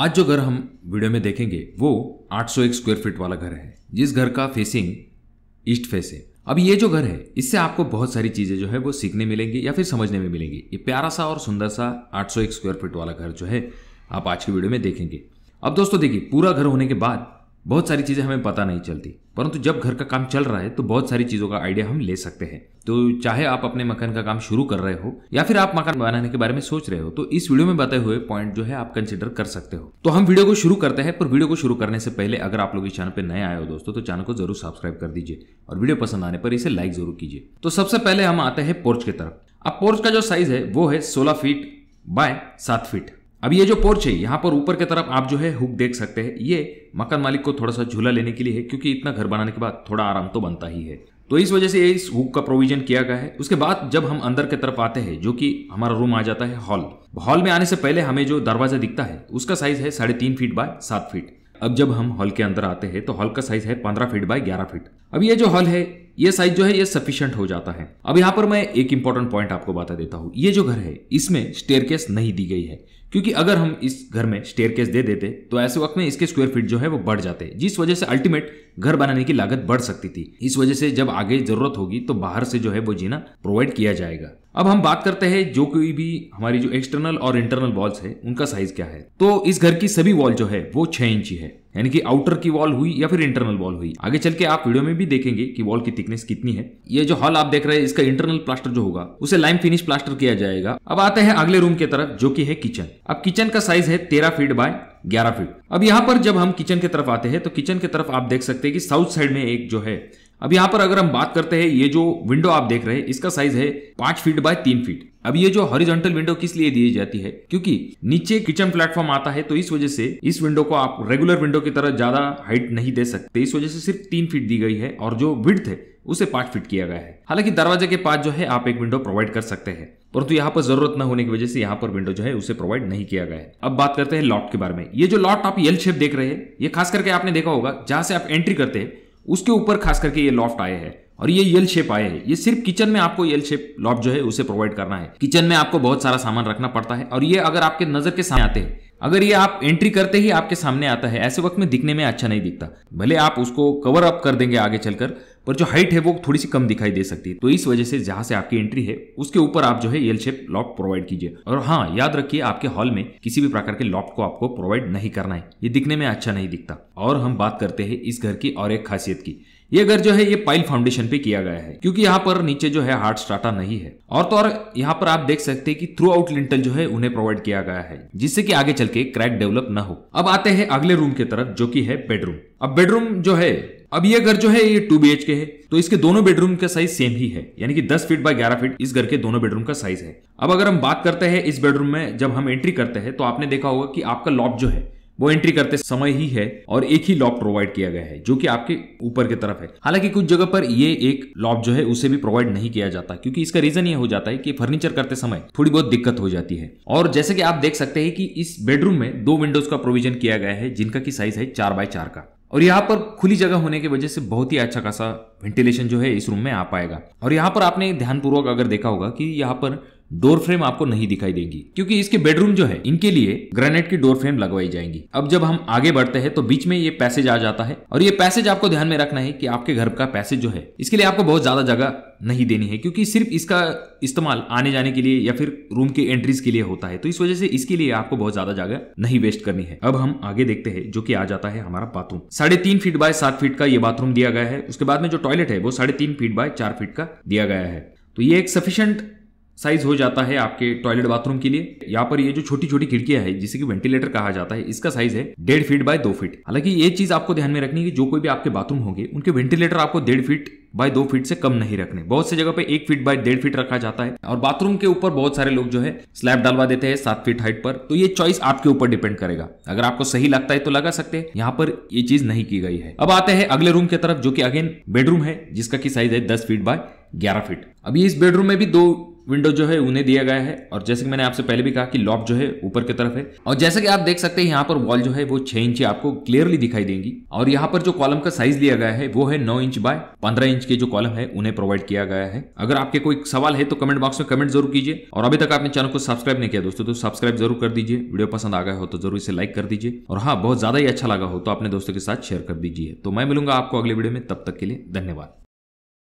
आज जो घर हम वीडियो में देखेंगे वो 801 स्क्वायर फीट वाला घर है जिस घर का फेसिंग ईस्ट फेस है अब ये जो घर है इससे आपको बहुत सारी चीज़ें जो है वो सीखने मिलेंगी या फिर समझने में मिलेंगी ये प्यारा सा और सुंदर सा 801 स्क्वायर फीट वाला घर जो है आप आज की वीडियो में देखेंगे अब दोस्तों देखिए पूरा घर होने के बाद बहुत सारी चीज़ें हमें पता नहीं चलती परंतु जब घर का काम चल रहा है तो बहुत सारी चीज़ों का आइडिया हम ले सकते हैं तो चाहे आप अपने मकान का काम शुरू कर रहे हो या फिर आप मकान बनाने के बारे में सोच रहे हो तो इस वीडियो में बताए हुए पॉइंट जो है आप कंसिडर कर सकते हो तो हम वीडियो को शुरू करते हैं पर वीडियो को शुरू करने से पहले अगर आप लोग इस चैनल पर नए आए हो दोस्तों तो चैनल को जरूर सब्सक्राइब कर दीजिए और वीडियो पसंद आने पर इसे लाइक जरूर कीजिए तो सबसे पहले हम आते हैं पोर्च की तरफ अब पोर्च का जो साइज है वो है सोलह फीट बाय सात फीट अब ये जो पोर्च है यहाँ पर ऊपर की तरफ आप जो है हुक देख सकते हैं ये मकान मालिक को थोड़ा सा झूला लेने के लिए है क्योंकि इतना घर बनाने के बाद थोड़ा आराम तो बनता ही है तो इस वजह से इस हुक का प्रोविजन किया गया है उसके बाद जब हम अंदर की तरफ आते हैं जो कि हमारा रूम आ जाता है हॉल हॉल में आने से पहले हमें जो दरवाजा दिखता है उसका साइज है साढ़े तीन फीट बाय सात फीट अब जब हम हॉल के अंदर आते हैं तो हॉल का साइज है पंद्रह फीट बाय ग्यारह फीट अब ये जो हॉल है ये साइज जो है ये सफिशियंट हो जाता है अब यहाँ पर मैं एक इंपॉर्टेंट पॉइंट आपको बता देता हूँ ये जो घर है इसमें स्टेयर नहीं दी गई है क्योंकि अगर हम इस घर में स्टेयर दे देते तो ऐसे वक्त में इसके स्क्वायर फीट जो है वो बढ़ जाते जिस वजह से अल्टीमेट घर बनाने की लागत बढ़ सकती थी इस वजह से जब आगे जरूरत होगी तो बाहर से जो है वो जीना प्रोवाइड किया जाएगा अब हम बात करते हैं जो कोई भी हमारी जो एक्सटर्नल और इंटरनल वॉल्स है उनका साइज क्या है तो इस घर की सभी वॉल जो है वो छह इंची है यानी कि आउटर की वॉल हुई या फिर इंटरनल वॉल हुई आगे चल के आप वीडियो में भी देखेंगे कि वॉल की थिकनेस कितनी है ये जो हॉल आप देख रहे हैं इसका इंटरनल प्लास्टर जो होगा उसे लाइम फिनिश प्लास्टर किया जाएगा अब आते हैं अगले रूम की तरफ जो की है किचन अब किचन का साइज है तेरह फीट बाय ग्यारह फीट अब यहाँ पर जब हम किचन की तरफ आते हैं तो किचन की तरफ आप देख सकते हैं कि साउथ साइड में एक जो है अब यहाँ पर अगर हम बात करते हैं ये जो विंडो आप देख रहे हैं इसका साइज है पांच फीट बाय तीन फीट अब ये जो हॉरिजॉन्टल विंडो किस लिए दी जाती है क्योंकि नीचे किचन प्लेटफॉर्म आता है तो इस वजह से इस विंडो को आप रेगुलर विंडो की तरह ज्यादा हाइट नहीं दे सकते इस वजह से सिर्फ तीन फीट दी गई है और जो विड्थ है उसे पांच फीट किया गया है हालांकि दरवाजे के पास जो है आप एक विंडो प्रोवाइड कर सकते हैं परंतु यहां पर जरूरत न होने की वजह से यहां पर विंडो जो है उसे प्रोवाइड नहीं किया गया है अब बात करते हैं लॉट के बारे में ये जो लॉट आप यल शेप देख रहे हैं ये खास करके आपने देखा होगा जहां से आप एंट्री करते हैं उसके ऊपर खास करके ये लॉफ्ट आए हैं और ये यल शेप आए हैं ये सिर्फ किचन में आपको यल शेप लॉफ्ट जो है उसे प्रोवाइड करना है किचन में आपको बहुत सारा सामान रखना पड़ता है और ये अगर आपके नजर के सामने आते हैं अगर ये आप एंट्री करते ही आपके सामने आता है ऐसे वक्त में दिखने में अच्छा नहीं दिखता भले आप उसको कवर अप कर देंगे आगे चलकर पर जो हाइट है वो थोड़ी सी कम दिखाई दे सकती है तो इस वजह से जहां से आपकी एंट्री है उसके ऊपर आप जो है एल शेप लॉफ्ट प्रोवाइड कीजिए और हाँ याद रखिए आपके हॉल में किसी भी प्रकार के लॉफ्ट को आपको प्रोवाइड नहीं करना है ये दिखने में अच्छा नहीं दिखता और हम बात करते हैं इस घर की और एक खासियत की ये घर जो है ये पाइल फाउंडेशन पे किया गया है क्योंकि यहाँ पर नीचे जो है हार्ड स्टाटा नहीं है और तो और यहाँ पर आप देख सकते हैं कि थ्रू आउट लिंटल जो है उन्हें प्रोवाइड किया गया है जिससे कि आगे चल के क्रैक डेवलप न हो अब आते हैं अगले रूम की तरफ जो की है बेडरूम अब बेडरूम जो है अब ये घर जो है ये टू बी के है तो इसके दोनों बेडरूम का साइज सेम ही है यानी कि 10 फीट बाय 11 फीट इस घर के दोनों बेडरूम का साइज है अब अगर हम बात करते हैं इस बेडरूम में जब हम एंट्री करते हैं तो आपने देखा होगा कि आपका लॉब जो है वो एंट्री करते समय ही है और एक ही लॉब प्रोवाइड किया गया है जो कि आपके ऊपर की तरफ है हालांकि कुछ जगह पर ये एक लॉब जो है उसे भी प्रोवाइड नहीं किया जाता क्योंकि इसका रीजन ये हो जाता है कि फर्नीचर करते समय थोड़ी बहुत दिक्कत हो जाती है और जैसे कि आप देख सकते हैं कि इस बेडरूम में दो विंडोज का प्रोविजन किया गया है जिनका की साइज है चार बाय चार का और यहाँ पर खुली जगह होने की वजह से बहुत ही अच्छा खासा वेंटिलेशन जो है इस रूम में आ पाएगा और यहाँ पर आपने ध्यानपूर्वक अगर देखा होगा कि यहाँ पर डोर फ्रेम आपको नहीं दिखाई देगी क्योंकि इसके बेडरूम जो है इनके लिए ग्रेनेड की डोर फ्रेम लगवाई जाएंगी अब जब हम आगे बढ़ते हैं तो बीच में ये पैसेज आ जाता है और ये पैसेज आपको ध्यान में रखना है कि आपके घर का पैसेज जो है इसके लिए आपको बहुत ज्यादा जगह नहीं देनी है क्योंकि सिर्फ इसका इस्तेमाल आने जाने के लिए या फिर रूम के एंट्रीज के लिए होता है तो इस वजह से इसके लिए आपको बहुत ज्यादा जगह नहीं वेस्ट करनी है अब हम आगे देखते हैं जो कि आ जाता है हमारा बाथरूम साढ़े तीन फीट बाय सात फीट का ये बाथरूम दिया गया है उसके बाद में जो टॉयलेट है वो साढ़े तीन फीट बाय चार फीट का दिया गया है तो ये एक सफिशियंट साइज हो जाता है आपके टॉयलेट बाथरूम के लिए यहाँ पर ये जो छोटी छोटी खिड़कियां है जिसे कि वेंटिलेटर कहा जाता है इसका साइज है डेढ़ फीट बाय दो फीट हालांकि ये चीज आपको ध्यान में रखनी है कि जो कोई भी आपके बाथरूम होंगे उनके वेंटिलेटर आपको डेढ़ फीट बाय दो फीट से कम नहीं रखने बहुत से जगह पे एक फीट बाय डेढ़ फीट रखा जाता है और बाथरूम के ऊपर बहुत सारे लोग जो है स्लैब डालवा देते हैं सात फीट हाइट पर तो ये चॉइस आपके ऊपर डिपेंड करेगा अगर आपको सही लगता है तो लगा सकते हैं यहाँ पर ये चीज नहीं की गई है अब आते हैं अगले रूम की तरफ जो की अगेन बेडरूम है जिसका की साइज है दस फीट बाय ग्यारह फीट अभी इस बेडरूम में भी दो विंडो जो है उन्हें दिया गया है और जैसे कि मैंने आपसे पहले भी कहा कि लॉक जो है ऊपर की तरफ है और जैसे कि आप देख सकते हैं यहाँ पर वॉल जो है वो छह इंच आपको क्लियरली दिखाई देंगी और यहाँ पर जो कॉलम का साइज लिया गया है वो है नौ इंच बाय पंद्रह इंच के जो कॉलम है उन्हें प्रोवाइड किया गया है अगर आपके कोई सवाल है तो कमेंट बॉक्स में कमेंट जरूर कीजिए और अभी तक आपने चैनल को सब्सक्राइब नहीं किया दोस्तों तो सब्सक्राइब जरूर कर दीजिए वीडियो पसंद आ गया हो तो जरूर इसे लाइक कर दीजिए और हाँ बहुत ज्यादा ही अच्छा लगा हो तो अपने दोस्तों के साथ शेयर कर दीजिए तो मैं मिलूंगा आपको अगले वीडियो में तब तक के लिए धन्यवाद